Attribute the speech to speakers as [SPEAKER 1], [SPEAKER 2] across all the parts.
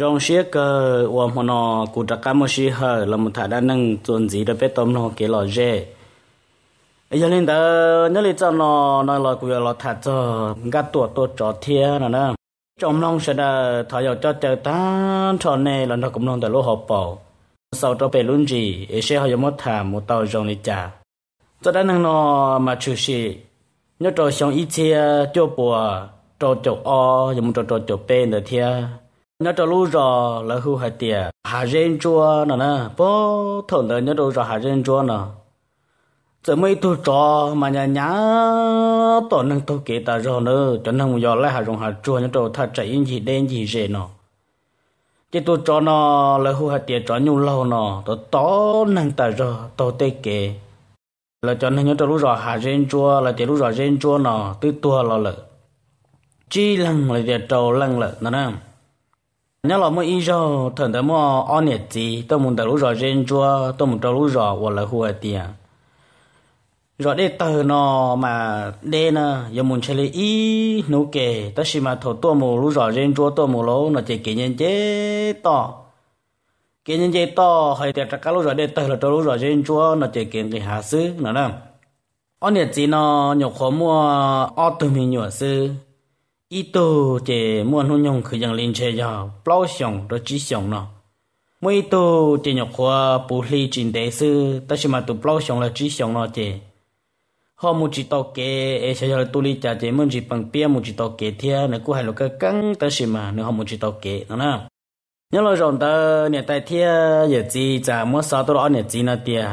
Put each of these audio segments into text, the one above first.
[SPEAKER 1] rong xia cơ wa mo no ku ta ka mo shi ha la mo tha da nang chon ji da pe tom no ke lo je ai ya lên da nó le cha no nó lo ku ya lo tha cho ga tu tu cho thia na na trong nong sẽ da tha yo cho cha ta cho ne là nó cũng nong da lo ho po sau đó pe lun ji e she ha yo mo tha mo tao jong ni cha cho da nang no ma chu shi nhớ trò xong ít chia cho bùa trò chọc o giống trò trò chọc bên đó thia nhớ cho lú rò là hư hạt tiề hà rên chua nè nè bố thổn đời nhớ đâu rò hà rên chua nè giờ mấy tu trò mà nhà nhá tổ năng tu kể ta rò nữa cho năng giờ lại hà rong hà chua nhớ đâu thà chạy gì đen gì rề nọ chỉ tu trò nọ là hưu hạt tiề trò nhung lâu nọ tổ tó năng ta rò tổ tê kể là cho nên nhớ cho lú rò hà rên chua là chỉ lú rò rên chua nè, tư tua lo lợ chi lăng là giờ trầu lăng lợ nè nè nhớ là mỗi giờ thần tới mỗi ăn nhật gì tôi muốn đầu lúc rồi trên chua tôi muốn đầu lúc rồi hoặc là hùa tiền rồi đây tờ nó mà đây nè giờ muốn chơi lấy ý nô kề ta xí mà thổ tôi muốn lúc rồi trên chua tôi muốn lâu nó chỉ kỹ nhân chế to kỹ nhân chế to hay tiền các lúc rồi đây tờ là tôi lúc rồi trên chua nó chỉ kỹ cái hạ sư nữa nè ăn nhật gì nó nhục khó mua ăn từ mình nhựa sư nhung 一多这莫弄用可用零车呀，包上都只上了。mỗi tổ chỉ mỗi tô nhập khoa bù lý trình tế sư ta xem mà tụ bao xong là chỉ xong nó chứ họ muốn chỉ tao kế, e sẽ là tụ lý trả chứ muốn chỉ bằng bia muốn chỉ tao kế thia nữa cũng hai là cái căng ta xem mà nữa họ muốn chỉ tao kế nó nè nhớ là rồi ta nhà tài thia giờ chỉ trả muốn sao tao đó nhà chỉ nó tia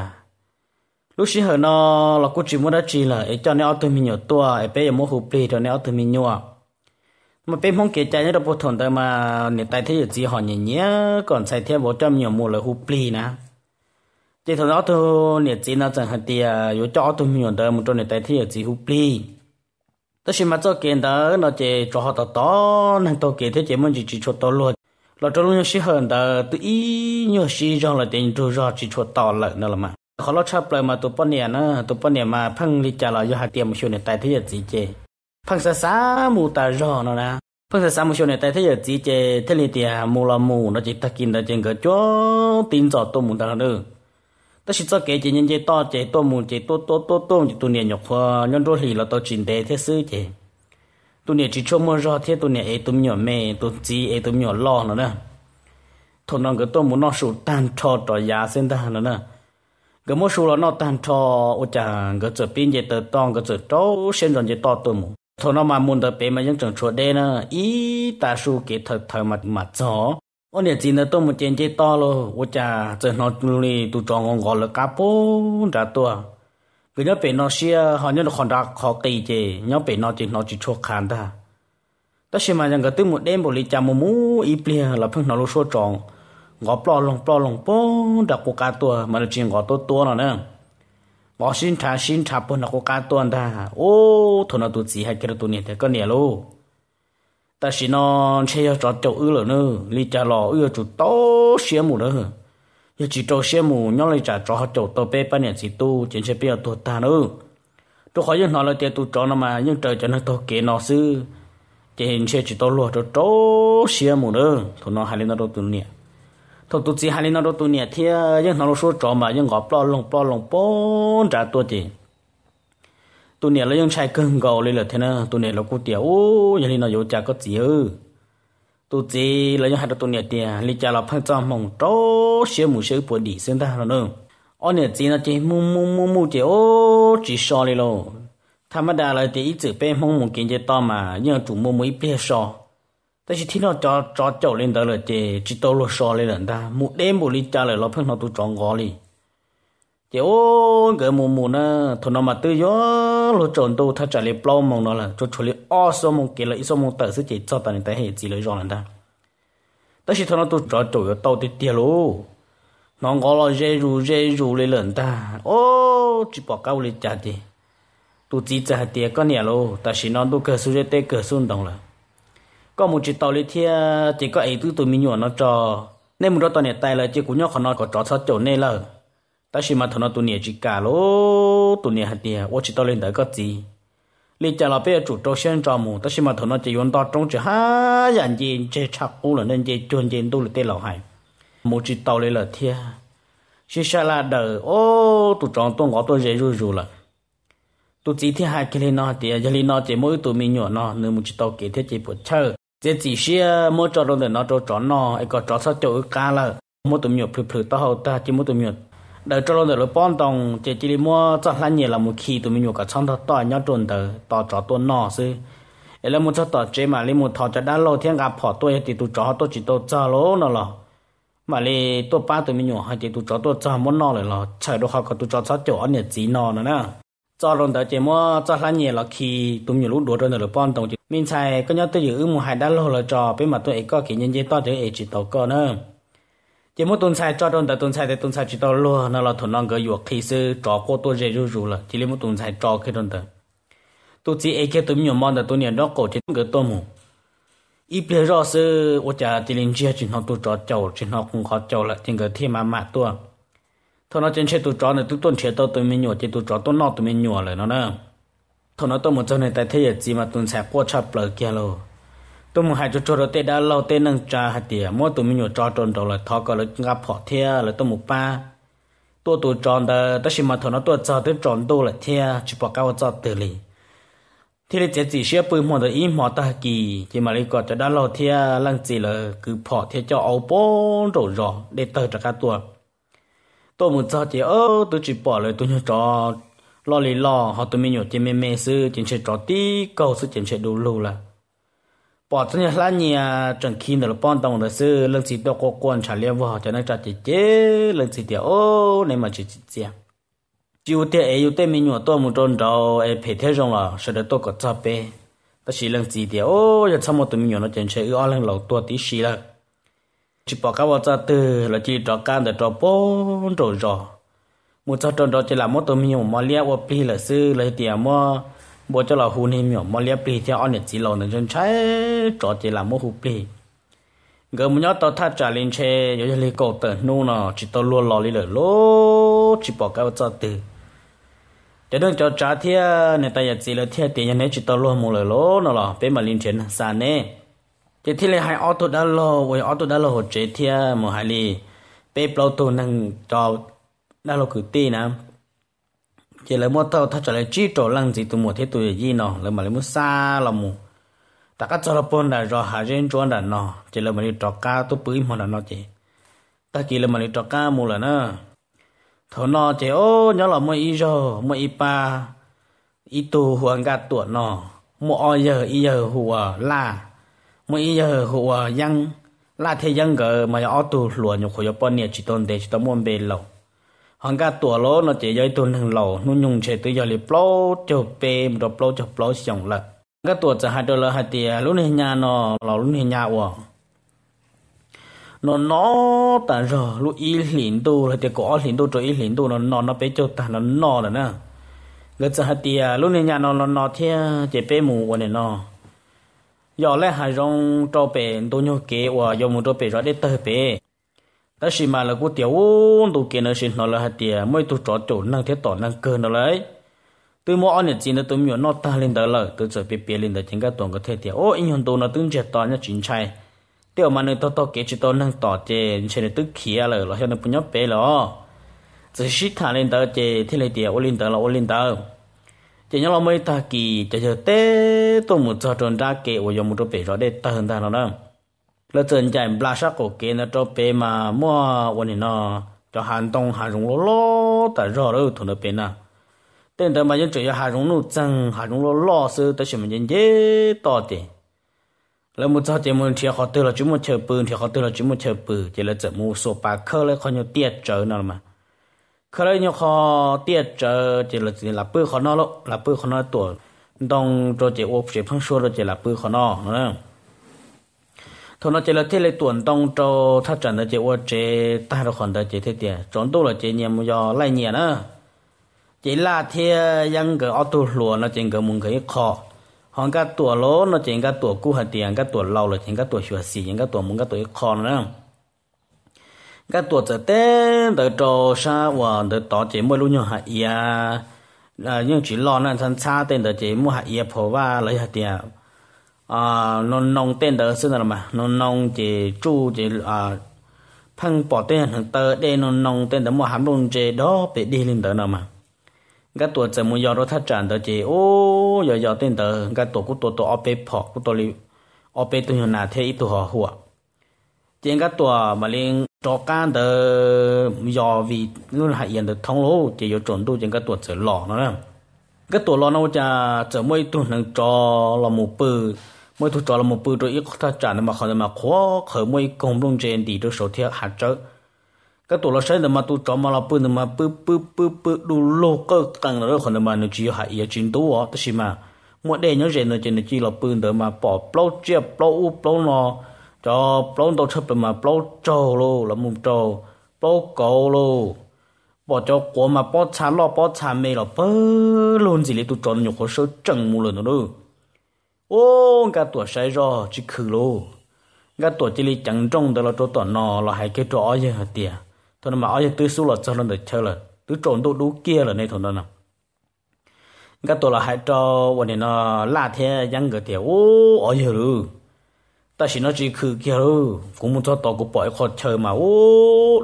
[SPEAKER 1] lúc xí hồi nó là cũng chỉ muốn đã chỉ là e cho nên ở mình nhiều tua e bây giờ muốn hụp lý cho nên ở mình nhiều mà bên mong kể chạy nó đâu thổn tới mà nếu tại thế gì họ nhỉ nhé còn xây thêm bộ trăm nhiều mùa là hụp lì nè chỉ thằng đó thôi nền chỉ nó chẳng hạn thì yếu à, cho tôi nhiều tới một trong nếu tại thế gì hụp lì tất nhiên mà cho kiện đó nó chỉ cho họ tao to nên tôi kể thế chỉ muốn chỉ chỉ cho tôi luôn là cho luôn nhiều hơn đó từ ý nhiều sĩ cho là tiền cho ra chỉ cho to lợn nữa là mà họ lo chấp lại mà tụi bọn nè nó tụi bọn nè mà phăng đi trả lại cho hạt tiền một số nếu tại thế gì chứ phần xa xa mù ta rõ nó nè phần xa xa mù này tại thế giờ chỉ chè thế này thì mù là mù nó chỉ ta kinh ta trên cái chỗ tin rõ tôi mù ta nó ta chỉ cho cái chỉ nhân chế to chế to mù chế to to to to chỉ tu niệm nhọc hoa nhân đôi thì là tôi chỉnh đề thế sư chế tu niệm chỉ cho mơ rõ thế tu niệm ấy tu nhỏ mẹ tu chỉ ấy tu nhỏ lo nó nè thôn nó cái tôi mù nó sụt tan cho trò giá sen dạ ta nó nè cái mỗi số là nó tan cho ôi chà cái chữ pin chế tờ tông cái chữ trâu sen rồi chế to tôi mù thôi nó mà muốn được bé mà những trường chuột đây nó ý ta số cái thời thời mà mà gió ông nhà chỉ là tôi một chuyện chơi to luôn ôi cha giờ nó luôn đi tụ trang ngon gọi là cá bố ra tua cứ nhớ bé nó xia họ nhớ được còn đặt khó kỳ chứ nhớ bé nó chỉ nó chỉ chuột khàn ta ta xem mà những cái tư một đêm bộ lý cha mù mù ít bia là phương nó luôn số trang, ngõ plo lồng plo lồng bố đặc của cá tua mà nó chỉ ngõ tôi tua nó nữa bỏ xin trả xin trả bữa nào có cá tuần ta ô thôi nó tụt chỉ hay kia tụt này thế cái này luôn, ta xin nó chơi cho trò chơi ư lợ nữa li trả lò ư chủ to xiêm mù nữa, giờ chỉ trò xe mù nhau lại trả trò trò tàu bé ba nè chỉ tu chính chơi bây giờ tụt ta nữa tôi khỏi dân nó là tiền tu trò nó mà nhưng trời cho nó to kế nó sư chỉ hình xe chỉ to lùa trò trò xiêm mù nữa, thôi nó hay lên nó tu nè thôi tụt chỉ hai linh nó đó tụi nhẹ thì ờ, nhưng nó số trò mà nhưng ngọt lo lồng lo lồng bốn trả tụi chị tụi nhẹ là nhưng chạy cơn gầu lên là thế nào tụi nhẹ là cô tiểu ô nhà linh nó vô trả có gì ư tụi chỉ là nhưng hai tụi nhẹ thì lý trả là phăng cho mộng trố xíu một xíu bùa đi xem ta rồi nữa ở nhẹ chỉ là chỉ mu mu mu mu chỉ ô chỉ so lên rồi tham gia là thì ít chữ bên mong muốn kiến chế to mà nhưng chủ mua mới biết so 但是听到找找教练到了，这知道了少的人他，木得木里家了，老朋友都装高哩。这我个木木呢，他那么对哟，老长都他这里不忙了了，就处理二十梦给了一十梦，但是这早当的带黑子来让人的。但是他那都找找要到的跌喽，那我了热入热入的人的，哦，只把搞的家的，都只在跌个年喽，但是那都可是在带可松动了。có một chỉ tàu lý thia chỉ có ấy thứ tụi mi nhỏ nó trò nên một đó tao này tay là chỉ cũng nhóc nó có trò sao chỗ này là ta chỉ mà thằng nó tụi này chỉ cả lô tụi này hạt tiền ô chỉ tao lên tới có gì lý trả là bây giờ chủ trâu xuyên trò mù ta chỉ mà thằng nó chỉ chỉ 用到中只哈人间只插乌了 nên chỉ chuyên chỉ tu là tê lão hải một chỉ tàu lên là thia chỉ xa là đời ô tụi tròn tôi ngõ tôi dễ rù rồi là tụi chỉ thiên hai cái lên nó thì giờ lên nó chỉ mỗi tụi mi nhỏ nó nên một chỉ tàu kế thế chỉ bột chơi 这只是莫找到的那找找呢，一个找出就干了，莫都没有陪陪到后，他就莫都没有。那找到的了帮动，这这里莫找那年了，莫去都没有个唱到到要准的，到找到那是。哎，那莫找到这嘛，你莫讨着那老天干跑多一点都找多几多找了那了。mà lê tôi ba tôi mình nhỏ hai chị tôi cho tôi cho muốn nó lại là chạy đồ học tôi cho sáu chỗ anh nhật gì nó nữa nè cho lon đó chỉ mua cho lá nhẹ là khi tụm nhiều lúc đổ rồi là bón đồng mình xài có nhớ tôi giữ một hai đá lô là trò bên mà tôi có kỹ nhân dây to thì chỉ tàu cơ nữa chỉ mua tuần xài cho tuần tới tuần xài tới tuần xài chỉ tàu lô nó là thuần năng gửi vào khi sư trò cô tôi dễ rủ rủ là chỉ lấy mua tuần xài trò cái tuần tới tôi chỉ ai cái tụm nhiều món là tôi nhận đó cổ chỉ gửi tôi mù ít bây giờ sư tôi chỉ chỉ chỉ học tôi trò chầu chỉ học cũng khó chầu là chỉ gửi thêm mà mạ tôi thôi nó trên xe tụ trò này tụ tuần xe tôi tụi mới nhỏ trên tụ trò tôi nọ tôi mới nhỏ rồi nó nè thôi nó tôi một chỗ này tại thế giới gì mà tôi xe qua chập lờ kia luôn tôi muốn hai chỗ chỗ đó tê đã lâu tê nâng trà hạt tỉa mỗi tụi mình nhỏ trò tròn tròn là thọ cả là gặp họ thea là tụi một ba tôi tụ tròn đó tất là mà thôi nó tôi chờ tôi tròn đô là thea chỉ bỏ cao tôi từ lì thì là chỉ chỉ xe bơi mò tới im mò ta kỳ chỉ mà lấy quạt cho đã lâu thea lăng chỉ là cứ bỏ thea cho áo bông rồi rồi để tới cho cả tuần tôi muốn cho chị ơ tôi chỉ bỏ lại tôi nhớ trò lo lì lo họ tôi mình nhớ chị mẹ mẹ sư chuyện chơi trò tí câu sư chuyện chơi đủ lù là bỏ tôi nhớ là nhà chẳng khi nào bọn đồng là sư lần gì đâu có quan trả liệu vào cho nó trả chị chế lần gì thì ô nên mà chị chị chị chiều tiệt ấy yêu tên mình nhớ tôi muốn trôn đầu ấy phải thế rồi là sợ được tôi có cho bé ta chỉ lần gì thì ô giờ sao mà tôi mình nhớ nó chuyện chơi ở lần lâu tôi tí xí là จิบอกกัาว่าจะตื่นอละจีจอกันแต่จอปนจอจอมุจจอจอจะละมตมีหมอเลี้ยวปีเลยซื้อเลยเตียมอบ่เจ้าลาหูนี่มีมาเลี้ยปีเที่อ่อนเนี่ยจีหลงนั่นจนใช้จอดเจลาโมหูปีเกิดมันยอดต่อท่าจ่าลินเชยอยู่ที่เลี้ยเต๋อนู่นน่ะจิตตัวล้วนล้อลีเลยโลจิบอกกัว่าจะตื่นจะต้ินจอดจ่าเที่ยเนี่ยแต่อยากจีเลยเที่ยเตียงเนี่ยจิตตัวล้วนมดเลยโลนั่นแหละเป็นมาลินเชนสานเนี่ย chế thi là hai auto đã lo với auto đã lo hỗ chế thi một hai li bé bao tô năng cho đã lo cử ti nè chế lấy mua tàu thay cho lấy chi trổ lăng gì tụ mua thế tụi gì nọ lấy mà lấy mua xa là mù ta cắt cho là pon đã rồi hà trên chuẩn đã nọ chế lấy mà đi trọ ca tụ bưởi mà đã nọ chế ta kỳ lấy mà đi trọ ca mù là nè thôi nọ chế ô nhớ là mua ít rồi mua ít ba, ít tu hoàng cả tuột nọ mua ở giờ ít giờ hùa là mỗi giờ hùa yang là thế yang gờ mà ở tù lùa nhục hồi bọn nè chỉ tồn để chỉ tồn muốn bề lâu hàng cả tù lô nó chỉ giới tồn hàng lâu nó nhung chế tự giờ li plo cho bề đồ plo cho plo xong là cái tù จะ hai đô la hai tiền lúc này nhà nó lâu lúc này nhà ủa nó nó ta giờ lúc ý liền tu là thì có liền tu rồi ý liền tu nó nó nó bé cho ta nó nó rồi nè cái giờ hai tiền lúc này nhà nó nó nó thế chỉ bé mù của này nó giờ lại hai rong cho bé tôi nhớ kế và giờ muốn cho bé ra để tới bé ta xí mà là cô tiểu tôi kia nó xin nó là hạt tiền mới tôi trò chỗ năng thế tỏ năng cơ nó lấy tôi mua ăn chỉ nó tôi mua nó ta lên đó là tôi sợ bị bé lên đó chính cái tuần có thể tiền ô anh hồn tôi nó tương chết to nhất chính chay, tiểu mà nó tôi tôi kế chỉ tôi năng tỏ chê sẽ được tức kia rồi rồi cho nó bún nhóc bé rồi chỉ xí thả lên đó chê thế này tiền ô lên đó là ô lên đó chỉ nhớ là mấy ta kỳ chỉ chờ té tôi một giờ tròn ra kệ ôi dùng một chỗ bể rồi để ta hơn ta nó đó lỡ chân chạy bla sắc của kệ nó cho bể mà mua mua วันนี้ nó cho hàng đông hàng rong lô lô tại rồi đâu thằng nó bể nào tên đó mà những chuyện hàng rong nó chân hàng rong lô lô sự tới xem mình nhận dễ to đi, lỡ một giờ thì mình thiệt họ tư là chúng mình chờ bự thiệt họ tư là chúng mình chờ bự chỉ là chỉ mua số ba khơ là coi như tiệt trời nào mà 可能要靠电车，这了是拉布可能了，拉布可能多。当这这我水平说了，这拉布可能，嗯。他那这了这类短当着他真的这我这带着很多这些点，长多了这年么要来年呢？这那天养个奥多罗那整个门可以靠。hòn cá tua lố nó chỉ cá tua cú hạt tiền cá tua lâu là chỉ cá tua sửa xì chỉ cá tua muốn cá tua con nữa cái tuổi trẻ tên đỡ trò sa và đỡ tỏ chế mua luôn nhau hạt ya là nhưng chỉ lo là thân xa tên đỡ chế mua hạt ya phổ và lấy hạt tiền à non non tên đỡ xin là mà non nông chỉ chu chỉ à phăng bỏ tên hàng tờ để non nông tên đỡ mua hàm luôn chế đó để đi lên đỡ nào mà cái tuổi trẻ mua giò đó thắt chặt đỡ chế ô giò giò tên đỡ cái tuổi của tuổi tuổi ở bên phò của tuổi ở bên tôi nào thế ít tôi họ hùa chỉ cái tuổi mà lên cho can tờ giờ vì nó là hiện được thông lỗ chỉ có chuẩn đủ những cái tuổi trở lò nó nè cái tuổi lò nó chả trở mới tuột nâng cho là một bự mới tuột cho là một bự rồi ít ta trả nó mà không mà khó khởi mới công đồng trên thì được số thiệt hạt chớ, cái tuột lò sáng mà tuột cho mà là bự mà bự bự bự bự đủ lô cơ càng nó không mà nó chỉ hại giờ chuyện đủ ó tức mà mỗi đề nhớ gì nó chỉ là bự đó mà bỏ bao chia bao u bao nó cho plon tàu chấp mà plon trâu lô là mùng trâu plon cầu lô bỏ cho quá mà bỏ chả lo bỏ chả mê lo bơ luôn gì đấy tụ tròn nhục hồ sơ chẳng mù lần nữa đâu ô cái tuổi sai rồi chỉ khử lô cái tuổi chỉ lấy chẳng trông đó là chỗ tuổi nọ là hai cái chỗ ấy hả tiệt thôi mà ấy tôi số là cho nên được chơi là tứ tròn đâu đủ kia là này thôi đó nào cả tuổi là hai trò วัน này nó la thế ยัง cái tiệt ô ấy hả แต่สิ่งจีคือเกี่ยวกูมุงทอดตอกูปล่อยขอเชิญมาโอ้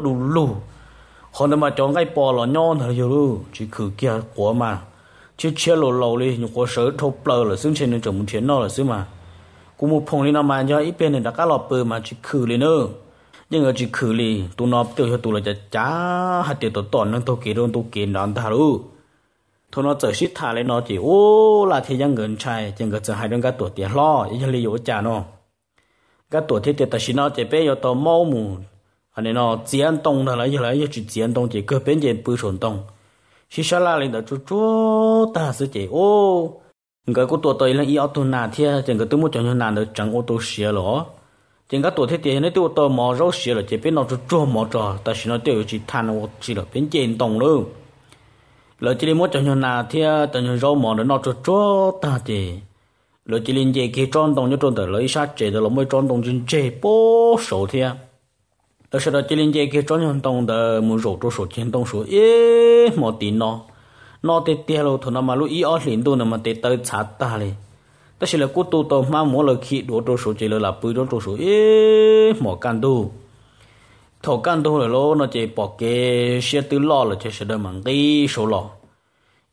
[SPEAKER 1] ลูลูคนเดิมาจองใกล้ปอหล่อนย้อนเธออยู่ลูจีคือเกี่ยวกัวมาชิ้เชี่ยวหลุดหลุเลยอยู่กัวเสือทุบเปล่าเลยซึ่งเชนนี้จะมุ่งเทียนนอเลยซึ่งมากูมุงพงลีนามาย้อนอีเปลียนเนี่ยดักก้าหลอดปืนมาจีคือเลยเนอะยังเออจีคือเลยตัวนอปเตียวตัวเราจะจ้าหัดเตียวตัวต่อนั่งตัวเกลือนตัวเกลือนอนทารุทุนเราเจอชิดทาเลยนอจีโอ้ลาเทียงเงินใช่ยังเออจะหายเรื่องการตรวจเตียวล่อยังเลยอยู่จ้าเนาะ cái tổ thiết thế ta xin nó chế bé yo tao mau mù anh nên nó chiến đông là lấy lấy chỉ chiến đông chỉ cơ bên chỉ bự sồn đông xí xá la lên đó chú chú ta sẽ chế, ô cái cô tuổi tôi lên y ô tô nà thế chẳng cái tôi muốn chọn nà được chẳng ô tô xe lỏ chẳng cái tổ thiết thì này tôi tôi mò rau xe là chế bên nó chú chú mò trò ta xin nó tiêu chỉ than ô chỉ là bên chỉ đông luôn lời chỉ muốn chọn nà thế chọn rau mò nó chú chú ta chỉ lo chỉ linh chế khi tròn đồng như tròn tới lấy sát chế đó là mới tròn đồng chính chế bố số thế đó sau đó chỉ linh chế khi tròn nhân đồng đó muốn rổ cho số chiến đồng số ế một tí nó nó tê tê lo thôi nó mà lúc ý ở liền đồ nó mà tê tới chả ta liền đó sau là cú tu tàu mà mỗi lần khi đồ cho số chế là bùi đồ cho số ế một căn đồ thổ căn đồ là lo nó chế bỏ cái xe tư lo là chế sẽ đỡ mang đi số lo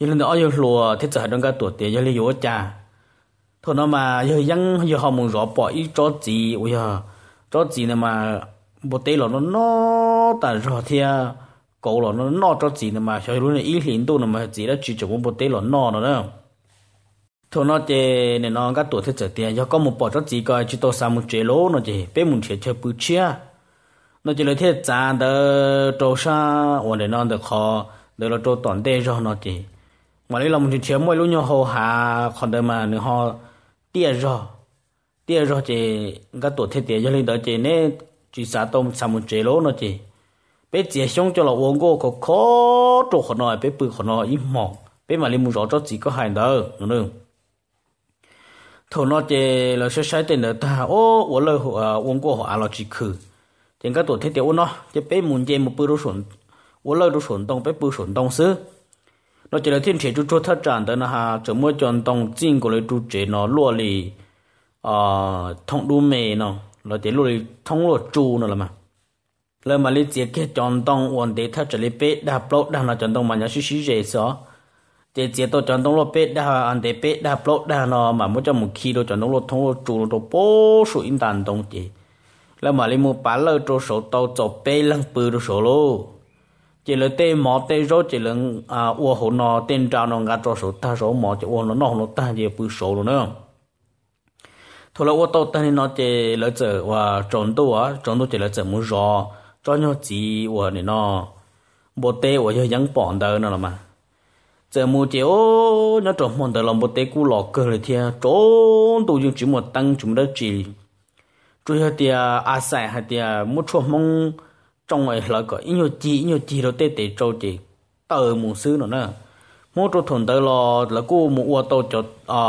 [SPEAKER 1] giờ lần đó giờ lùa thế giờ đồng cái tuổi tiền giờ lấy vô cha thôi nó mà giờ vẫn giờ họ muốn rõ bỏ ít cho gì ôi giờ cho gì này mà bộ tê à, à, là nó nó ta rõ thì cổ là nó nó cho gì này mà giờ luôn này ít liền tu này mà chỉ đó chỉ cho bộ tê là nó nó đó thôi nó chơi này nó cái tuổi thế giờ tiền giờ có một bỏ cho gì coi chỉ tôi sao một chế lố nó chơi bé muốn chơi chơi bự chia nó chỉ là thế già đó trâu sa ổn để nó được khó được là trâu toàn tê rồi nó chơi mà đây là một chiếc mỗi lúc nhau hồ hà còn đời mà nữa họ tia rồi tia rồi chị các tổ thiết tia cho lên đó chị nên chỉ xã tôm xăm một chế lỗ nó chị bé chị xong cho là uống cô có khó trụ khổ nói bé bự khổ nói ít mỏ bé mà lên một rõ cho chị có hai đó nữa nữa thổ nó chị là sẽ sai tiền đó ta ô uống lời à, uống cô họ à là chỉ khử thì các tổ thiết tia uống nó chị bé muốn chơi một bự đồ sổn uống lời đồ sổn đông bé bự sổn đông xứ nó chỉ là thiên thể chú cho thất trạng đó là ha chỉ mỗi chọn tông chính của lấy chú chế nó lúa lì à thông đu mề nó nó chỉ lúa lì thông lúa chú nó là mà lần mà lấy chỉ cái chọn tông hoàn để thất chỉ lấy bé đa blo đa là chọn tông mà nhớ xí xí dễ sao, chỉ chỉ tôi chọn tông lúa bé đa anh để bé đa blo đa nó mà mỗi chọn một khi tôi chọn tông lúa thông lúa chú nó tôi bố số in tàn tông chỉ lần mà lấy mua bán lơ trâu số tàu chọn bé lăng bự trâu số lô chỉ là tê mò tê rốt chỉ là à ô hồ nó tên trao nó ngã cho số ta số mò chỉ ô nó nó nó ta về bự số luôn nữa thôi là ô tô ta nó chỉ là chở và trốn tu á trốn tu chỉ là chở muốn rõ cho nhau chỉ ô này nó bộ tê ô giờ vẫn bỏ đời nó mà giờ mua chỉ ô nó trộm mòn đời lòng bộ tê cú lọ cơ rồi thiệt trốn tu dùng chỉ một tăng chúng đó chỉ chú hết tia à sai hết tia mua chuột mong trong ấy là có nhiều chi nhiều chi rồi tê tê trâu chỉ tờ mù sư nó nè mỗi chỗ thôn tờ lo là cô mù ô tô cho à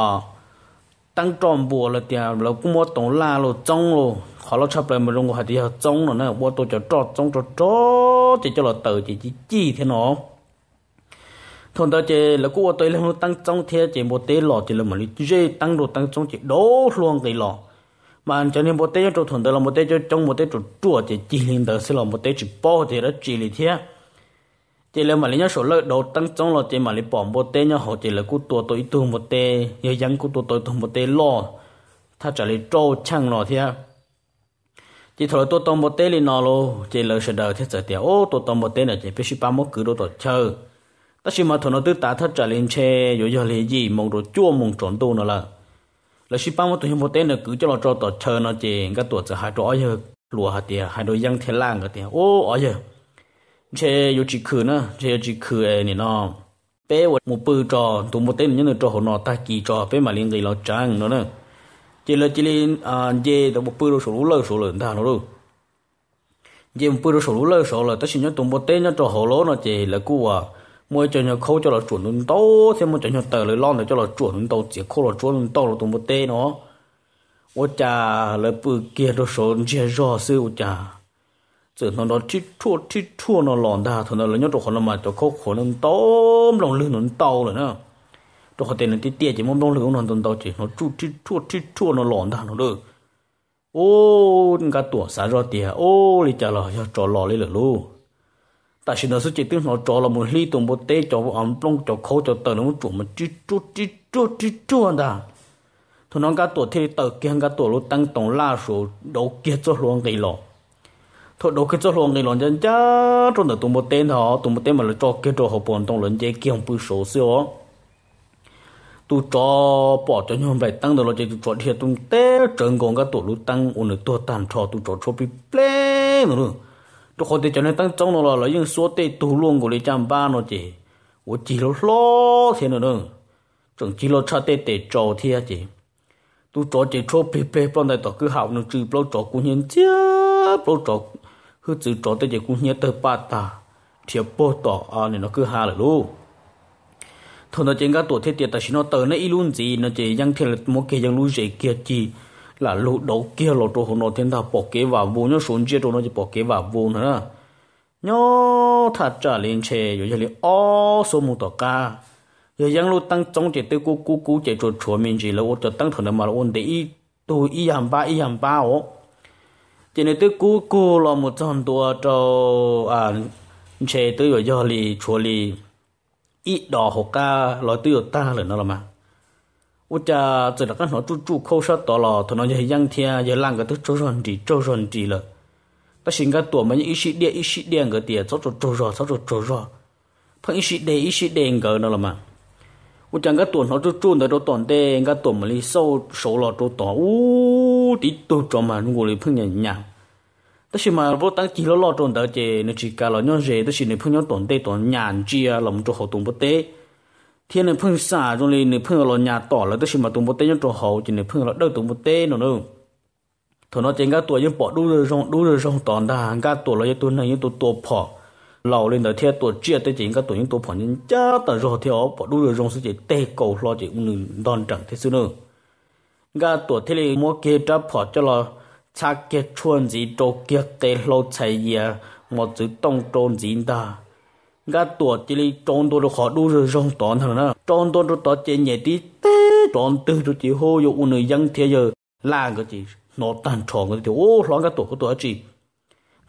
[SPEAKER 1] tăng tròn bùa là tiền là cũng mua tổng la lo trong lo họ lo chấp lại mà rong hạt thì trong nó nè ô tô cho trọt trong cho trọt chỉ cho là tờ chỉ chỉ chi thế nó thôn tờ chỉ là cô ô tô là tăng trong thế chỉ một tế lọ chỉ là mà lý tăng đồ tăng trong chỉ đố luôn cái lọ mà cho nên một tết cho thuần tới là một tết cho trong một tết cho chùa thì chỉ linh tới sẽ là một tết chỉ bỏ thì đó chỉ lý thế chỉ là mà lấy số lợi đầu tăng trong là chỉ mà lấy bỏ một tết nhá họ chỉ là cú tua tôi tu một tết giờ dân cú tua tôi tu một tết lo thà trả lấy trâu chăng lo thế chỉ thôi tôi tông một tết lên nó lo chỉ là sẽ đợi thế giờ thì ô tôi tông một tết này chỉ phải suy ba mốt cử đồ tổ chơi ta chỉ mà thôi nó tự ta thà trả lên xe rồi giờ lấy gì mong đồ chua mong trốn tu nó là là ship bao tụi hiểm tên là cứ cho nó cho tọt chờ nó chè cái tụi sẽ hai đôi giờ lùa hạt tiền hai đôi giăng thiên lang cái tiền ô ở giờ chế yêu chỉ khử nữa chế yêu chỉ khử này nó bé một một bự trò tụi một tên nhân cho họ nó ta kỳ trò bé mà liên gì nó trăng nó nữa chỉ là chỉ liên à dê tụi một bự đồ số lơ số lớn ta nó luôn, dê một bự đồ số lơ số là xin nhiên tụi một tên nhân cho họ lố nó chè là cua mỗi cho nhau khâu cho là chuẩn luôn tố xem mỗi cho nhau tờ lời lon để cho là chuẩn luôn tàu chỉ khô là chuẩn luôn tàu là tụi một tê nó ô cha lấy bự kia đồ số chia rõ sư ô cha chỉ nó nó chít chua chít chua nó lòn đa thôi nó lấy nhau chỗ khó mà cho khâu khổ luôn tôm lòng lưng luôn tàu rồi nữa đồ khó tiền là tí tia chỉ mong lòng lưng nó tụi tàu chỉ nó chua chít chua chít chua nó lòn đa nó được ô cả tuổi xả rõ tia ô lì cha lò cho trò lò lấy lửa luôn ta xin nó sẽ chỉ tiếng nó cho là một ly tùng một tê cho ông plong cho khâu cho tờ nó chủ một chút chút chút chút chút chút đó thôi nó cả tuổi thì tờ kia cả tổ lúc tăng tổng la số đầu kia cho luôn cái lọ thôi đầu kia cho luôn cái lọ chân chá trong đó tùng một tê họ tùng một tê mà nó cho kia cho họ bọn tông lớn chế kia không biết số xíu tu cho bỏ cho nhóm vậy tăng được rồi chỉ tu cho thiệt tung tê trần còn cả tổ lúc tăng ôn được tua tàn cho tu cho cho bị plê nữa ทุกคนที่จะนั่งตั้งจ้องเราเรายังสวดเตะตูลงกูเลยจำบ้านเีจจโร่ชาเเตตจเทีตตจจ้ชออปปป我记了老天ป呢，总记了差点得昨天的，都昨天错别别帮จ้า好呢，只不着姑娘家，不着，去只着的这姑娘得八大，贴不到啊，ป那าตาเทียบโปต่ออันเนยลลูทจงก็ตัวเทียแต่ชิโนเตอร์ในอีลุนจีนเจยังเทียลโมเกยังรู้เจเกียจี là lũ đầu kia lũ trâu hồn thiên ta bỏ kế vào vô nhớ xuống chia trâu nó chỉ bỏ kế vào vô nữa nhớ thật trả lên chè rồi giờ liền ô số một tờ ca giờ giang lũ tăng chống chỉ tới cú cú cú chạy chuột chuột mình chỉ là ô cho tăng thằng mà là ôn để ý tôi ý hàm ba ý hàm ba ó chỉ nên tới cú cú là một trăm tua trâu à chè tới rồi giờ lì chuột lì ít đỏ hộp ca lói tới ta rồi nó là mà 我家这那个那住住口少多了，他那就养天就啷个都周上地周上地了。ta xin cái tuổi mình ít xí đen ít xí đen cái tiền cháu trộn rồi cháu trộn ít xí đen ít xí đen cái nó là mà u chẳng cái tuổi nó trộn trộn tới đó toàn đen cái tuổi mình đi sâu sâu lọ trộn to u tí tổ cho mà nó ngồi phong nhận nhận ta xin mà vô tăng chỉ lọ lọ trộn tới nó chỉ cái lọ nhau rẻ ta xin nó phong nhau toàn đen toàn nhàn chia làm cho họ tụng thiên nên phun xả rồi lên này phun lo nhà tỏ là tôi xin mà tụng bút tê nhân trò hậu chỉ này phun là đâu tụng bút tê nó đâu thôi nó chỉ cái tuổi nhưng bỏ đu rồi rong đu rồi rong toàn đà cái tuổi là cái tuổi này nhưng tôi tổ phò lâu lên đời theo tuổi chia tới chỉ cái tuổi nhưng tôi phò nhưng cha tờ rồi họ bỏ đu rồi rong sẽ chỉ tê cầu lo chỉ cũng đòn chẳng thế xưa nữa cái tuổi thế này mua kia cha phò cho lo cha kia chuồn gì trâu kia tê lâu chạy gì mà chữ tông trôn gì ta ngã tuổi chỉ là tròn tuổi khó đu rồi rong toàn thằng nó tròn tuổi rồi tọt chơi nhẹ tí tê tròn tư rồi chỉ hô yo u nơi dân thế giờ là cái gì nó tan tròn cái điều ô lo ngã tuổi cái tuổi gì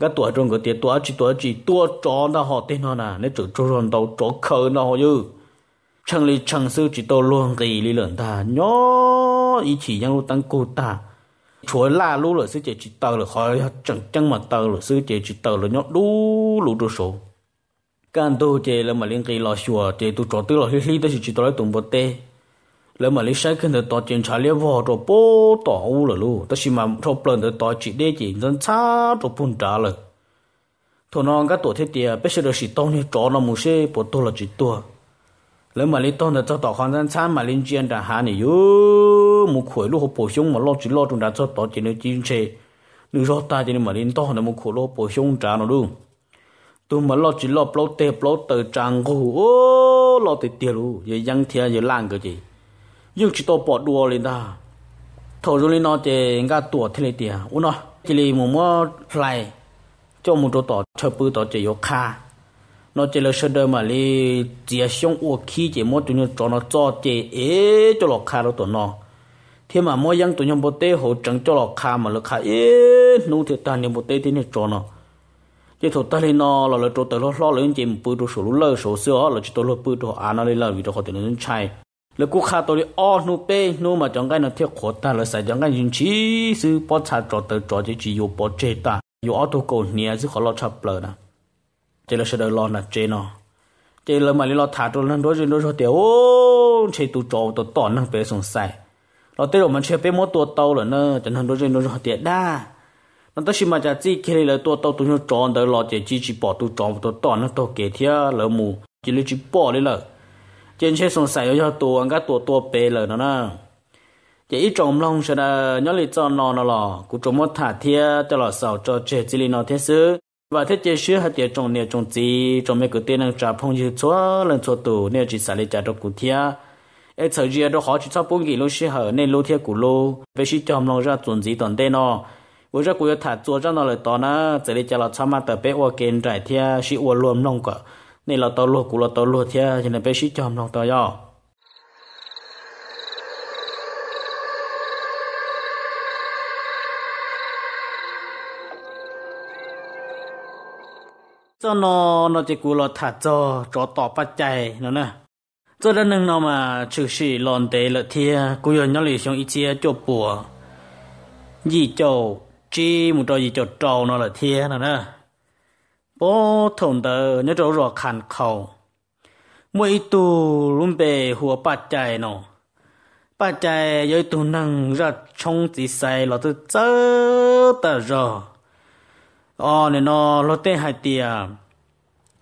[SPEAKER 1] ngã tuổi trong cái tiền tuổi gì tuổi gì tuổi tròn đó họ tên nó nè nếu chữ tròn đầu tròn khờ nó họ như chẳng lý chẳng sư chỉ tao luôn thì lý luận ta nhỏ ý chỉ yang lúc tăng cô ta chúa la lúc rồi sư chỉ chỉ tao là khỏi chẳng chẳng mà tao là sư chỉ chỉ tao là nhỏ đủ lũ đồ số can tu chế là mà linh kỳ lo sửa chế tôi cho tôi là hí hí đó chỉ tôi tụng bồ tê là mà linh sai cần được tỏ chuyện trả liếng vò trò bố tỏ u là lu đó chỉ mà trò lần được tỏ chỉ đê chỉ dân xa trò phun trả rồi, thổ non cái tổ thiết tiề bây giờ chỉ tông thì cho nó một số bồ tu là chỉ tua là mà linh tông được cho tỏ con dân xa mà linh chuyện đã hà này yo một khối lu hộp bổ sung mà lo chỉ lo chúng ta cho tỏ chuyện nó chín xe nếu cho ta chỉ mà linh tông là một khối lo bổ sung trả nó luôn tu mà lo chỉ lo plo tê plo tờ trang gù ô lo tê tê lu ye yang thia ye lang cái gì nhưng chỉ to bỏ đua lên đó thổ rồi lên nó thì ngã tua thế này tiệt u nó chỉ là một mò lại cho một chỗ tỏ chơi bự tỏ chơi yok kha nó chỉ là sơ đơ mà li chỉ xong ô khí chỉ mò tụi nó cho nó cho chỉ ế cho lọ kha đó tụi nó thế mà mò yang tụi nó bớt tê hỗ trợ cho lọ kha mà lọ kha ế nô thì ta nên bớt tê thì nó cho nó จะถูกตัดเลยนอเราเลยตัวเตาล้อเลยจริงปืนตัวสูรุ่นเลยสูเสือเราจะตัวเลยปืนตัวอานาเลยเราวิธีเขาเัินใช่ยแล้วกูขาตัวนี้อ้อหนูเป้หนูมาจังไก่หนูเที่ยวขดตาเราใส่จังไก่ยิงชี้ซื้อปอดชาจอดเตาจอดจะจีอยู่ปอดเจตาอยู่ออตัวกูเนี่ยซื้อขอเราชับเปล่านะเจ้าเาเสด็จรอนะเจนอเจ้าเรามาเลยเราถ่ายตัวนั้นด้วยจริงด้วยเขาเดี๋ยวโอ้ใช้ตัวจอดตัวต่อนั่งเปสงสัยเราเตะออกมาเชื่อเป้หมดตัวโตเลยเนอจะนั่งด้วยจรงด้วยเขาเดี๋ยวได้ mà chỉ chỉ chỉ khi lo bỏ 那都是嘛，家自己开了多到都要装的了，这几只包都装不到，到那都给他了么？这里只包的了，今天从三幺幺多，人家多多背了呢呢。这一种龙是的，鸟里找闹了了，古种么他天得了少找这这里闹天是，và thế chế sửa hạt chế trồng nè trồng gì trồng mấy cái tên năng trà phong như chúa lần chúa tù nè chỉ xả lấy trà độc cụ thia ai thời gian đó họ chỉ cho bốn kỳ lô sửa hở nên lô thia cụ lô về sửa trồng lòng ra tuần gì toàn tên nó 我这古有他做账到了到呢，这里叫了他妈的被我给在天是我乱弄个，你了到路古了到路天，现在被是叫弄到要。cho nó nó chỉ cú lo thả cho cho tỏ bắt chạy nó nè cho đến nâng nào mà trừ sĩ lòn tế lợi thia cú yon nhau xong ít chia cho bùa gì châu chỉ một trò gì cho trâu nó là thiên nó nè bố thùng tờ nhớ trâu rõ khăn khẩu mỗi tù luôn bề hùa bà chạy nó bà chạy giới tù năng ra trong chỉ xài là tôi chớ tờ rõ ờ nên nó lo tê hai tia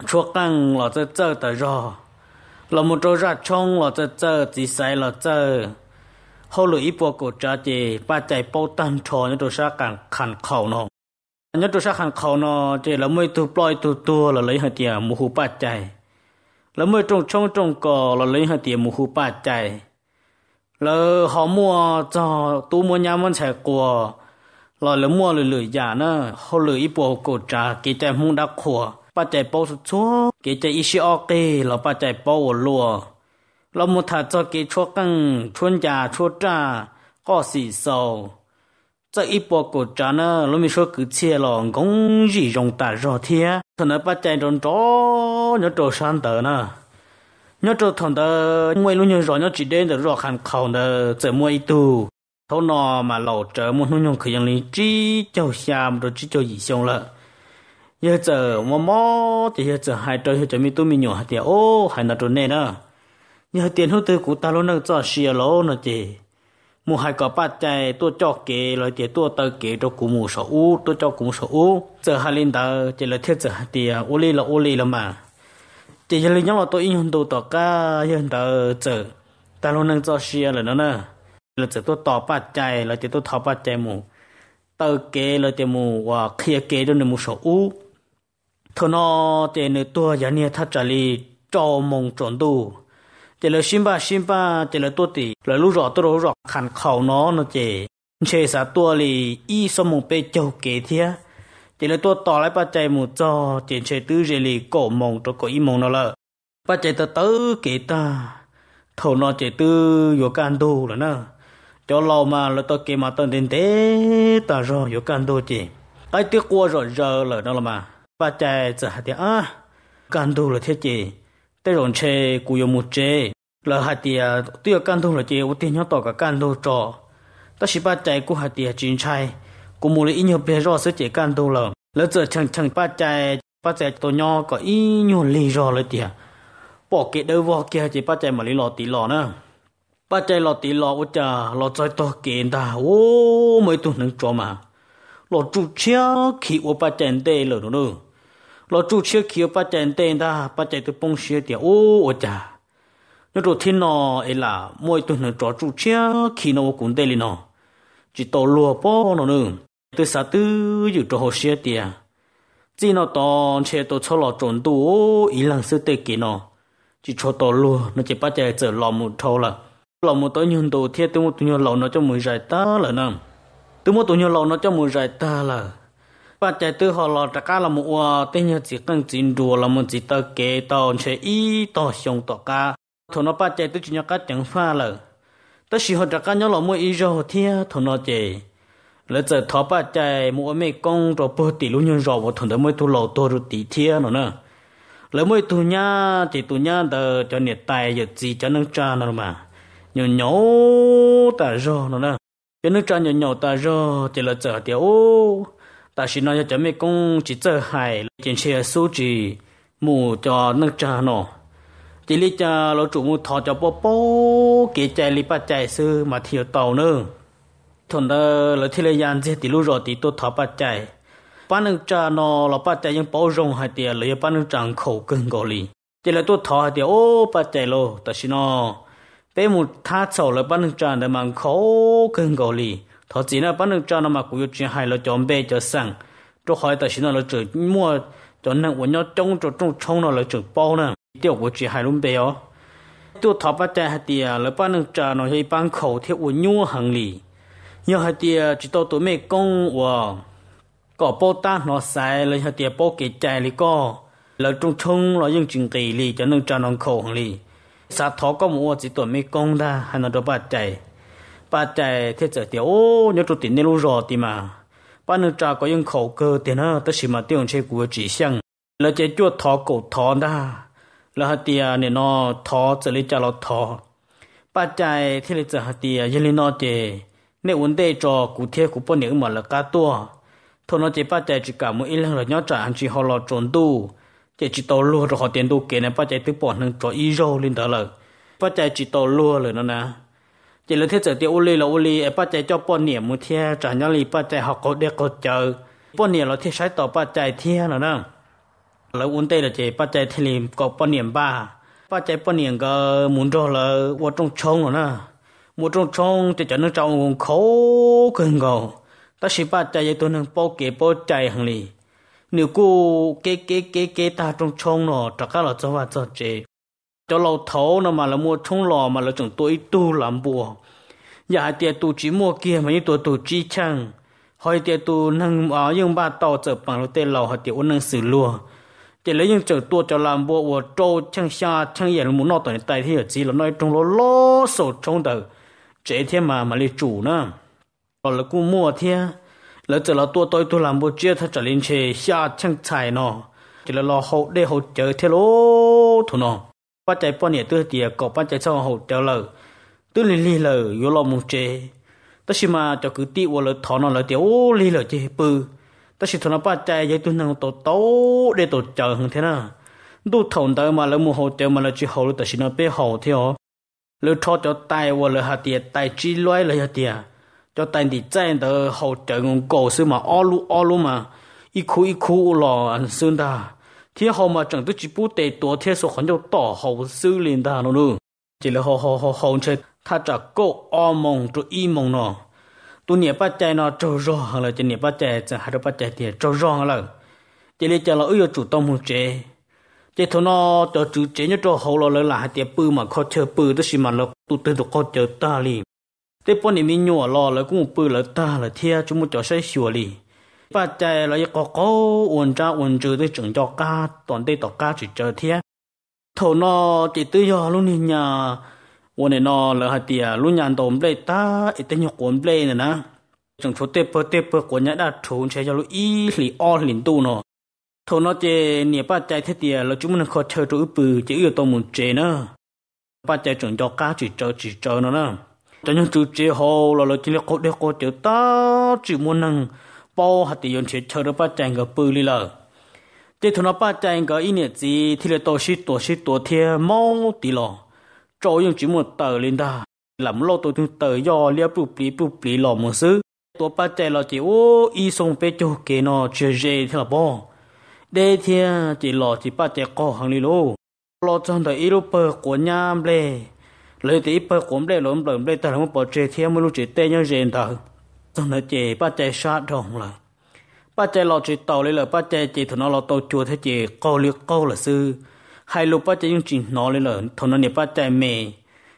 [SPEAKER 1] chua căng là tôi chớ tờ rõ là một trò ra trong là tôi chớ chỉ xài là chớ พอหลอีปัวโกจาเจป้าใจเป้าตันทอนยตัวชาการขันเข่านองนยตัวชาขันเข่านอเจแล้วไม่ตัวปล่อยตัวตัวเราเลยหัดเตียมูหูป้าใจแล้วไม่ตรงช่องตรงก่อเราเลยหัดเตียมูหูป้าใจแล้วหอมัวจอตูมัวยามันแฉกัวเราเลยมัวเลยเลยอย่าเนอะเขาเลยอีปัวโกจาเกจมุ่งดักขัวป้าใจเป้าสุดชั่วเกจอิชิออกเกเราป้าใจเป้าลัวเรามุทัดจะกี่ชั่วกังชวนจ่าชวนจ้าก็สี่โซ这一波国家呢，我们说个切了，工艺用大热天，可能把这种着要着上头呢，要着痛的，我路用热要几点的热汗口呢，怎么一度，头脑嘛老折磨，路用可用哩，只就下不着只就以上了。要这我么，这些这还这些这没都没用，还得哦，还那种那呢。nhờ tiền hỗ trợ của ta luôn nâng cho xìa lỗ nó chị mua hai cỏ bát chạy tôi cho kê lời tiền tôi tờ kể cho cụ mù sổ u tôi cho cụ sổ u giờ hai linh tờ chỉ là thiết giờ tiền ô li là ô li là mà chỉ là nhớ là tôi in hồn đồ tờ ca hiện tờ giờ ta luôn nâng cho xìa là nó nè là giờ tôi tỏ bát chạy là tiền tôi thọ bát chạy mù tờ kể lời tiền mù và kia kể cho nên mù sổ u thôi nó tiền nữa tôi giờ nia thắt trả li cho mong trốn đủ chỉ là xin ba xin ba chỉ là tôi thì là lúc rõ tôi rõ khăn khẩu nó nó chỉ chế sa tôi thì y số một bê châu kế thiệt chỉ là tôi tỏ lại ba chạy một cho chỉ chế tư gì lì cổ mông cho cổ y mông nó là ba chạy tới tới kế ta thầu nó chỉ tư vô can đô là nó cho lâu mà là tôi kế mà tôi đến thế ta rồi vô can đô chỉ ai tiếc qua rồi giờ là nó là mà ba chạy giờ thì à can đô là thế chỉ tê rộn chê cú yô một chê là hạt tìa tìa can thu là chê ưu tiên nhau tỏ cả can thu trò ta chỉ ba chạy cú hạt tìa chín chai cú mù lý nhiều bề rò sẽ chê can thu lờ lỡ giờ chẳng chẳng ba chạy ba chạy tổ nho có y nhiều lì rò lời tìa bỏ kệ đâu vò kia chỉ ba chạy mà lý lò tí lò nữa ba chạy lò tí lò út chà lò chạy to kiện ta ô mấy tụ nâng trò mà lò trụ chia khi ô ba chạy tê lờ nữa lo chu chia kia pa chen tên ta bắt chạy từ bông chia tiệt ô ô cha nó rồi thiên nó ấy là mỗi tuần nó trò chu chia khi nó cũng đây liền nó chỉ tàu lùa po nó nữa từ sa tư dự trò hồ chia tiệt chỉ nó toàn che tổ cho lo trốn tu ô ý lăng sư tê kia nó chỉ cho tàu lùa nó chỉ bắt chạy trở lò một thâu là lò một tối nhung tổ thiết từ một tuần lò nó cho mùi giải ta là nè từ một tuần lò nó cho mùi giải ta là bà chạy từ họ lọ trả cả là một tên nhớ chỉ cần chín đùa là một chỉ tờ kế tàu chế y tàu xong tàu cá thổ nó bà chạy từ chỉ nhớ cá chẳng pha lờ tất sĩ họ trả cá nhớ là một y rồi thia thổ nó chạy lỡ giờ thọ bà chạy một mấy công rồi bớt tỷ luôn nhân rồi một thằng đó mới thu lầu tôi rồi tỷ thia nó nè lỡ mới thu nhá chỉ thu nhá đờ cho nhiệt tài giờ gì cho nâng cha nó mà nhỏ nhỏ ta rồi nó nè cho nâng cha nhỏ nhỏ ta rồi chỉ là giờ tiểu ta chỉ nói cho mình công chỉ chờ hài chuyện xe số chỉ mù cho nước trà nó chỉ lý cho lỗ chủ mù thọ cho bố bố kể chạy lý bà chạy sư mà thiểu tàu nữa thằng đó là thiên liên gì thì lúc rồi thì tôi thọ bà chạy bà nước trà nó là bà chạy những bảo rồng hai tiền lấy bà nước tràng khẩu cưng gọi lý chỉ là tôi thọ thì ô bà chạy lô ta chỉ nó bé một thát sầu là bà nước trà để mang khẩu cưng gọi lý thọ chỉ là bán được cho nó mà cũng yêu chuyện hay là cho bé cho sang cho hỏi tại xin là chỉ mua cho nên của nhau trong cho trong trong nó là chỉ bao nè tiêu của chị hai luôn bé ó tu thọ bắt chạy hạt tiền là bán được cho nó hay bán khẩu theo của nhau hàng lì nhưng hạt tiền chỉ tao tụi mày công và có bao ta nó sai, là hạt tiền bao kẹt chạy lì co là trong trong là những chuyện kỳ lì cho nên cho nó khẩu hàng lì sa thọ có mua chỉ tụi mày công ta hay nó cho bắt chạy ปาใจเทเจเดียวโอ้ยจุดติเนรู้รอดีมาปานึจาก็ยังเข่าเกิดเนะตชิมาเตียงเชกูจีเซียงแล้วจะจวดทอกดทอน้แล้วฮัตเตียเนี่ยนอทอจะลิจารลทอปาใจเทเจฮัตเตียยังลินอเจเนวันเดจอกูเทียกูปนิ่งมาละกาตัวทนเจปาใจจิกามุอิลังรละยอดจาอันจีฮอลจนดูเจจิตโตลัวจรขอเตียนดูเกเนปาใจตึปอนหนึ่งจออีโจลินเดอร์ปาใจจิตโตลัวเลยนะนะ chỉ là thế giờ tiêu uli là uli bắt chạy cho bọn niệm một thiên trả nhau lì bắt chạy học có để có chờ bọn niệm là thế sai tỏ bắt chạy thiên rồi đó là uốn tây là chạy bắt chạy thiên lìm có bọn niệm ba bắt chạy bọn niệm có muốn rồi là qua trong trông rồi nè một trong trông thì cho nó trông cũng khổ cần gầu ta chỉ bắt chạy tôi nâng bao kế bao chạy hàng lì nếu cô cái cái cái cái ta trong trông nó chắc là cho vào cho chị cho lâu thấu nó mà là mua thông lò mà là chúng tôi tu làm bùa nhà tiệt tu chỉ mua kia mà như tôi tu chỉ chăng hồi tiệt tu nâng ở nhưng ba tàu chở bằng lô tê lầu hồi tiệt ôn nâng xử lùa chỉ lấy những chở tua cho làm bùa của trâu chăng xa chăng yên là muốn nó tuổi tay thì ở chỉ là nói trong lô lô sổ trong đầu chế thế mà mà lấy chủ nữa rồi là cú mua thế là giờ là tu tôi tu làm bùa chia thật trở lên chê xa chăng xài nó chỉ là lo hậu để hậu chờ thế lô thôi nó bắt chạy bọn nhẹ tư tiệt cổ bắt chạy sau hậu treo lờ tư lì lì lờ yếu lo mông chê ta xí cho cứ tiêu lờ thọ nó lờ tiêu lì lờ chê bư ta xí thọ nó bắt chạy dây tôi năng tổ tố để tổ chờ hơn thế nào đủ thòng tới mà lỡ mua hậu treo mà lỡ chỉ hậu ta xí nó bê hậu thế ó lỡ cho cho tay ô lỡ hạt tay chi loay lỡ hạt tiệt cho tay thì chạy tới hậu treo cổ xứ mà ô lu ô lu mà ít khu ít khu lò ăn xương ta thì họ mà chẳng được chỉ bút tệ tổ thế số khẩn cho tỏ họ xử lên ta nó nữa chỉ là họ họ họ họ chơi thà trả cô o mong cho y mong nó tôi nhớ bắt chạy nó trâu rõ hơn là chỉ nhớ bắt chạy chẳng hai bắt chạy thì trâu rõ hơn là chỉ là chờ là ưu chủ tâm một chế chỉ thôi nó cho chủ chế nhớ cho hậu là là hai tiệp bự mà khó chơi bự đó xí mà nó tụt tới được khó chơi ta liền thế bọn em mình nhỏ lo là cũng bự là ta là thea chúng một trò sai xỉu liền và chạy lại có có uốn tra uốn trừ để chừng cho cá toàn đây tỏ cá chỉ chờ thiệt thầu nó chỉ tự do luôn đi nhà ổn này nó là hạt tiền luôn nhàn tổn đây ta ít tên nhọc uốn đây nữa nè chừng phố tép tép của nhà đã trốn chạy cho lúc ý lì o lìn tu nó thầu nó chế nè ba chạy thế tiền là chúng mình khó chờ trụ bự chỉ yêu tôm một chế nè ba chạy chừng cho cá chỉ chờ chỉ chờ nó nè cho những chú chế hồ là là chỉ là có để có chữ ta chỉ muốn năng bao hạt tiền chờ được ba trang cái bự lì lờ để thằng nó ba trang cái in gì thì là tổ chức tổ chức tổ thiệt mau tí lò cho dùng chỉ một tờ lên đó làm lo tổ chức tờ do lia bự bự bự bự lò một xứ tổ ba trang là chỉ ô y song bé cho cái nó chơi chơi thì là chỉ lò chỉ ba trang có hàng lì lô lo trong ít lúc bờ của nhám lê lấy tí bờ của lê lộn lộn lê tao không bỏ chơi thiệt mới lúc chỉ tê nhau rèn thôi จังเจป้าใจชาดองละป้าใจเราจิตต่อเลยเหรอป้าใจจิตถนอเราโตจัวเทเจก็เลือกก็ละซื้อให้ลูกป้าใจยุ่งจิตนอเลยเหรอถนอเนี่ป้าใจเม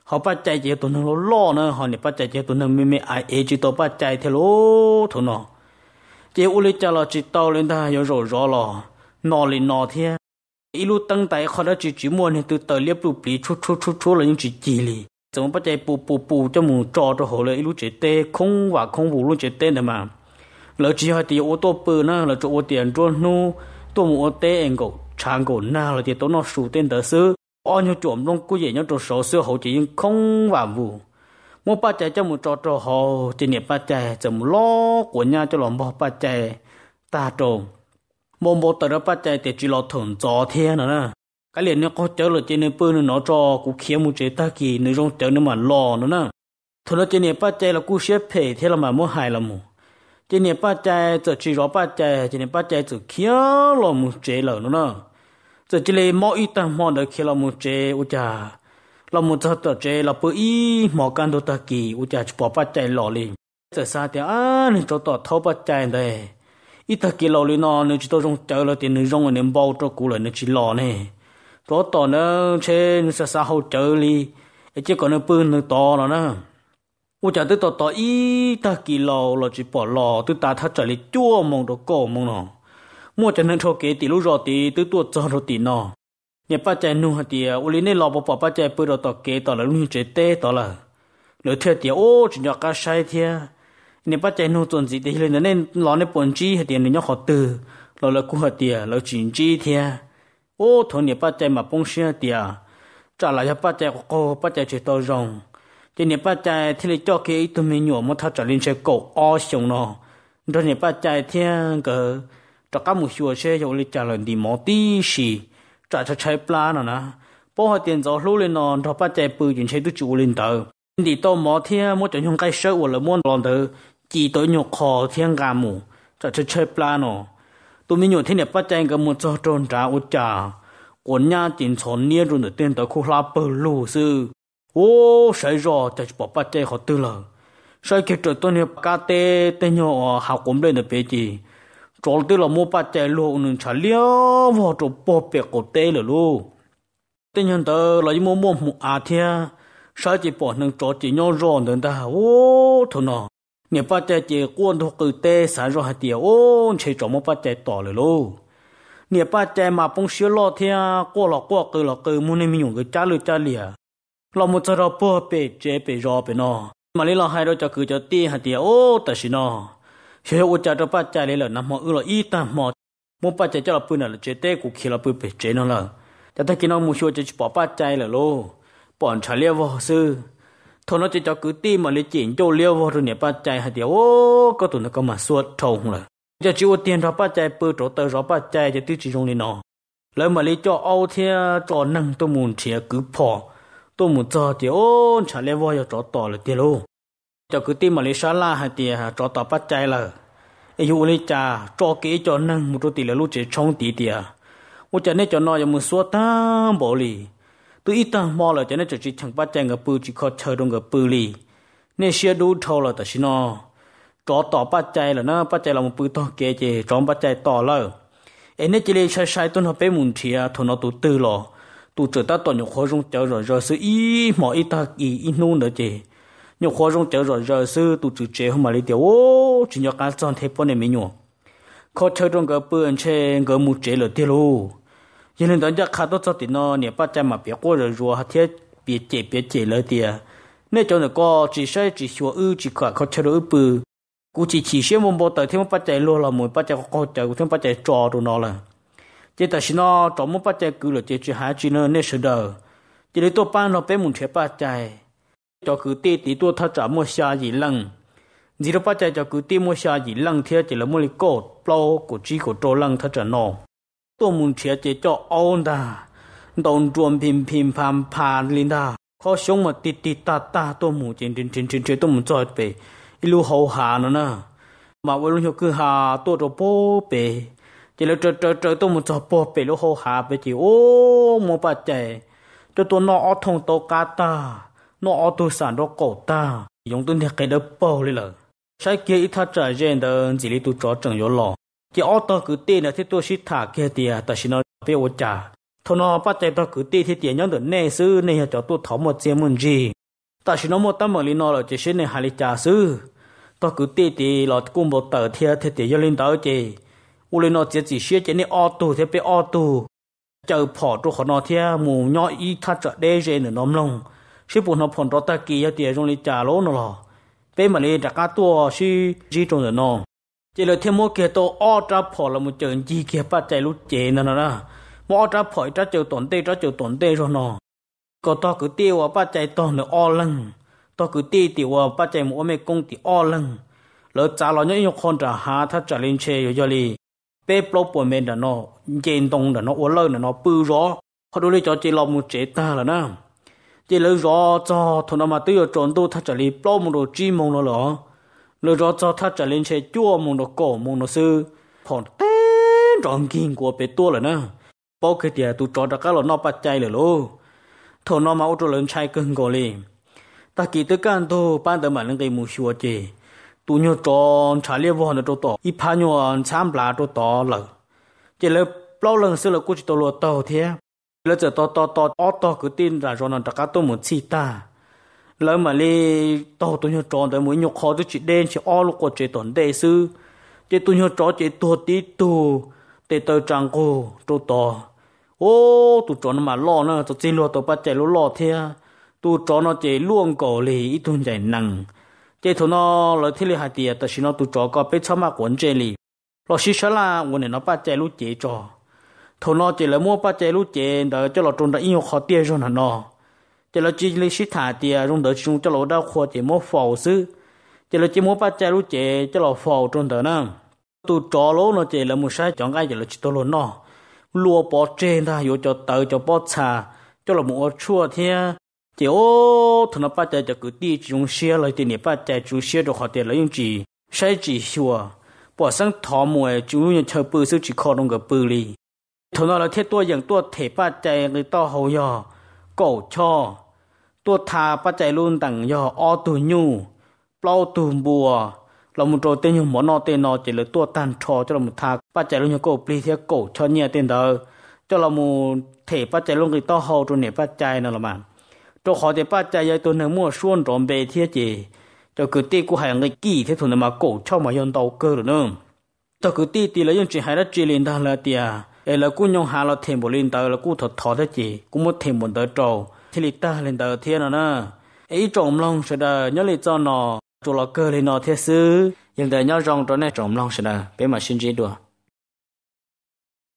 [SPEAKER 1] ขอป้าใจเจตัวนึงเราล่อเนอะขอเนี่ยป้าใจเจตัวนึไม่ไม่ไอเอจิตตป้าใจเทโลุนอเจ้าอุลิจาเราจิตต่อเลยนะยังรอรอรอนอเลยนอเทียอีลูตั้งแต่เขาได้จิตจิมวันเนี่ยตัวเตลี่ยปลุกปลีชุชุชุชุเลยยังจิตจีลี怎么不得补补补这么抓着好了，一路接得空哇空无路接得的嘛。แล้วจีฮะตีโอตัวปืนนะแล้วจะโอเตียนจวนนู้ตัวมูโอเตเองก็ชางก็น่าแล้วตีตัวนอสูเต้นเดอซื้ออ้อนยจวมลงกูเย่ยตัวสอเสื้อเขาจียังคงว่าวูมัวป้าใจจะมูจอจอหอจีเนี่ยป้าใจจะมูล้อกวนยาจะหลอมบ่ป้าใจตาโจมมมโบตระป้าใจแต่จีรอถึงจอเทียนะนะ cái liền nó có chớ là trên nơi bơ nó cho cú khiến một chế ta kỳ nơi rong chớ nó mà lo nữa nè thôi nó trên này ba chai là cú xếp phê thế là mà mua hài là mù trên này ba chai giờ chỉ rõ ba chai trên này ba chai giờ kia là một chế là nữa nè giờ chỉ là mỗi ít tầm mòn được kia là một chế u cha là một giờ tờ chế là bơ ý mỏ can đồ ta kỳ u cha bỏ ba chai lò liền giờ sao thì à nên cho tỏ thâu ba chai đây ít ta kỳ lò liền nó nên chỉ tôi trong chớ là tiền nên trong người nên bao cho cú là nên chỉ lò này ตก็ต่อเนอเช่นสาหเจอลีไอ้เจ้าก็เนอปืนนึงต่อแล้วนะอุจจาตต่อต่ออีตะกิลเราเราจะปล่อยรอตตาทัจริจั่วมองตัวกมองเนาะมัวจะนั่งโชเกตีลุรอตีตตัวจอรตีเนอะเนี่ยป้าใจนูฮะเตียอุลินี่เราปอปป้าใจปืนเราตอกเกต่อละลุงเจเตต่อละเลือเทียเตียโอ้จุยากาช้เทียเนี่ยป้าใจนูจนสิเตียเลยเนี่ยเนี่ยเราเนี่ยปนจีฮะเตียเนี่ยขอตือเราละกูฮะเตียเราจีนจีเทีย ô thôi nhà bát chạy mà bông xe tiệt trả lại cho bát chạy cô bát chạy chỉ tao rồng chỉ nhà bát chạy thì lấy cho cái tụi mình nhổ mà thao trả lên xe cổ o xong nó rồi nhà bát chạy thì cái trả cả một số xe cho lấy trả lời đi mò tí xì trả cho chạy pla nó nè bỏ hết tiền rồi lú lên nó rồi bát chạy bự chuyện xe tôi chủ lên tờ đi tao mò thì mỗi chỗ nhung cái sơ hoặc là muốn lòn tờ chỉ tới nhục khó thiên gà mù trả cho chạy pla nó tụm nhiều thế này bắt chạy cái một số trôn trả út trả quần nhà tiền chọn nia rồi được la bờ lù sư ô sai rồi chạy bỏ bắt chạy họ tư lờ sai kia trở tôi nhập cá tê tê nhỏ học cũng lên được bé gì trộn tư là mua bắt chạy lù nên trả liêu vào chỗ bỏ bé cổ tê là lù tê nhân tớ là mua mua một à thia sai chỉ bỏ nên chỗ chỉ nhau rồi nên ta ô thôi เนี่ยป้าใจเจกวนทุกือเตสารหัดเดียวโอ้ใช่จอมป้าใจต่อเลยลูกเนี่ยป้าใจมาปงเชื้อลอเทียก้วหลอกก้วเกลือลกเกลือมูนี่มีอยู่กับจ้าหรือจ้าเหลียเรามดจะรอป้อเปเจไปรอไปนอมาเลีเราให้เราจะคือจะตีหัดเดียวโอ้แต่ชินอเชื่อุจาจาระป้าใจเลยเหรอนะหมอเออเราอีตาหมอมุป้าใจเจ้เราปืนะไรเจเต้กูขีเราปืนเปเจนั่นแหละแต่ถ้ากินเอามูชัวจะปอป้าใจเหรอลูกป่อนชาเลียวซื้อ thôi nó chỉ cho cứ ti mà lấy chỉ cho liêu vào rồi nè ba chạy hay tiểu ô có tụi nó có mà suốt trồng rồi cho chỉ tiền cho ba chạy bự chỗ tới cho ba chạy thì tiêu à, chỉ trong này nó lấy mà lấy cho ao thì cho năng tôi muốn thì à, cứ phò tôi muốn cho thì ô chả lấy vào cho tỏ là tiền luôn cho cứ ti mà lấy xả la hay tiền cho tỏ ba chạy là ấy dụ lấy cha cho kỹ cho năng một chỗ tiền là lúc chỉ trong tí tiền một trận này cho nó giờ muốn suốt ta à, bỏ lì tu ít tăng mò là cho nên chỉ chẳng bắt chân cái bự chỉ có chờ đông cái bự li nên xe đủ thâu là ta xin nó cho tỏ bắt chân là nó bắt chân là một bự to kia chứ trong bắt chân tỏ là, em nên chỉ lấy sai sai tuân hợp bé muốn thì à thôn nó tu tư lo tu trở ta toàn nhục khó dung chờ rồi rồi sự ý mò ít ta ý ít nôn nữa chứ nhục khó dung chờ rồi rồi sự tu chữ chế hôm mà lấy tiêu ô chỉ nhọc cá tròn thế bọn này mới nhổ khó chờ đông cái bự anh chơi cái một chế là tiêu luôn ย因为ขาด到这点สติ这嘛เนี่ยป别解别解了的，那叫那ย只是只说二只าเื่ออัวเเเเเเเทีีีีีีีียยยยยยบบปปลนนจจจจจจ็็กชขาเชื่อปืกูจีฉีเชื่อมันบอกแต่ที่มันปัจจัยรัวละมืนปัจจัยเขาใจกูที่ปัจจัยจอดูนอละเจแต่สินอจอมันปัจจัยกูเลยเจจีหาจีเนอร์เนสเดอรเจเลยตัวป้านเราเป็นมุนเทปัจจัยจอคือตีตีตัวท่าจ่ามัวชาหยีลังจีเราปัจจัยจอคือตีมชาหยีลังเทียเจลยมัลิโกดปลอกูจีกูโตลังท่าจ่นอตัวมุนเทียเจเจาะเอาดาตอนรวมพิมพิมพามผ่านลินดาเขาชงมาติดติดตาตาตัวมูจินจินจินจินจินตัวมุนจอดไปอีลูเขาหานะนะมาวันนี้คือหาตัวตัวโป้ไปเจ้าเจาเจอเจอตัวมุนจอดโป้ไปแล้วเขาหาไปจีโอ้โมปัจใจจะตัวนออทงโตกาตานออตัวสารรกโกตายงตุนเทกเดเป้าเลยเหรอใช้เกียร์อิทาจ่ายเจนเดินจีริตุจอดจังยอหล่อ ki o to ku te na ti to shi tha ge ti ya ta shi no te wo cha tho no pa te to ku te ti ti nyang do ne su ne ya to to tho mo che mun ji ta shi no mo ta mo li no lo che shi ne ha li cha su to ku te ti lo ku mo ta thia te te yo lin da che u le no che chi she che ne o to te pe o to จอพอตัวขนอเทียหมูย่ออีทัดจะได้เจนน้อมลงชิปุ่นพอนรอตะกี้ยาเตียจงลิจาโลนหรอเป็นมาเลยจากตัวชีจีตรงเนาะ chỉ là thêm mua kia tổ o tra phò là một chuyện gì kia bắt chạy lúc chế nè nè nè mà o tra phò tra chiều tuần tê tra chiều tổn tê rồi nọ có to cứ tiêu à bắt chạy to nữa o lăng to cứ tiêu tiêu à bắt chạy mua mẹ công thì o lăng lỡ trả lo những con trả hà thắt trả lên chê rồi cho li bê blo của mình là nó trên tông là nó uốn lơ là nó bự rõ họ đôi cho chỉ lo một chế ta là nè chỉ lỡ rõ cho thằng nó mà tiêu trốn tu thắt trả li blo một đồ chi mông nó lỡ ลูกจอดทัาจะเล่นเชยจ้วมงโนก็มงโนซื้อผ่อนเต้นร้องกินกัวไปตัวเลยนะปกติตัวจ้จอดก้าหล่อนอปัจใจเลยลูกโถนอมาอุตรเล่นชายกึ่งก็เลยตะกี้ตะการตัวปั้นเดิมเรื่องกิมูชัวเจตัวโยจองชาเลียบวันตัวต่ออีพายวนช้ำปลาตัวต่อเลยเจเลยเปล่าเรื่องซื้อเลากูจะตัวโตเทียเล้วจะต่อต่อต่อออต่อคือตินราจอนตะก้ตัวเมุอิตา lỡ mà li tổ tụi nhau tròn tới mũi nhục khó tôi chỉ đen chỉ o lúc của chế tổn đề sư chế tụi nhau trò chế tuột tí tù tê tơ trang cô trâu tò ô tụi tròn mà lo nữa tụi chế lo tụi bắt chạy lo lo thế tụi tròn nó chế luông cổ lì ít tụi chạy nặng chế tụi nó lỡ thế li hạt tiệt tụi nó tụi tròn có biết sao mà quấn chế lì lo xí xá là quấn này nó bắt chạy lúc chế trò tụi nó chế lỡ mua bắt chạy lúc chế đỡ cho lo trốn đã yêu khó tiệt rồi nó chỉ là chỉ lấy xích thả thì rung đỡ chúng cho lỗ đau khổ chỉ mua phò sư chỉ là chỉ mua ba chai lũ chỉ cho lỗ phò trung đó nè tu trò lỗ nó chỉ là một sai chọn cái chỉ là chỉ tôi lỗ nó lúa bỏ trên ta yếu cho tờ cho bỏ xa cho là một chua thế chỉ ô thằng nó ba chai cho cứ đi chúng xe lại thì nè ba chai chúng xe được họ tiền lấy những gì sai chỉ xua bỏ sang thò mồi chúng như chơi bự sư chỉ khó đông cái bự đi thằng nó là thiết tua dạng tua thể ba chai người to hầu nhỏ cổ cho tua thà bắt chạy luôn tặng do o tù nhu plau tù bùa là một tên nhung món nó tên nó chỉ là tua tàn trò cho là một bắt chạy luôn cho cổ pli thế cổ cho nhẹ tên đó cho là thể bắt chạy luôn cái to hồ rồi nè bắt chạy nào là mà cho khó bắt chạy giờ tôi nửa mua xuân trộm về thế chỉ cho cứ tê của hàng người kỳ thế thôi mà cổ cho mà yon tàu cơ rồi nữa cứ tê tê là yon chỉ hai đã chỉ lên đó là tiệt ấy là cũng nhung hà là thêm một lên tàu là cũng thật thọ thế chỉ cũng một thêm một tờ trâu thì lì ta lên tờ thiên nó nè ấy trộm long sẽ đờ nhớ lì cho nó tụ lọ cơ lên nó thiên sư nhưng đời nhớ rong cho nên trộm long sẽ đờ bé mà xin chỉ được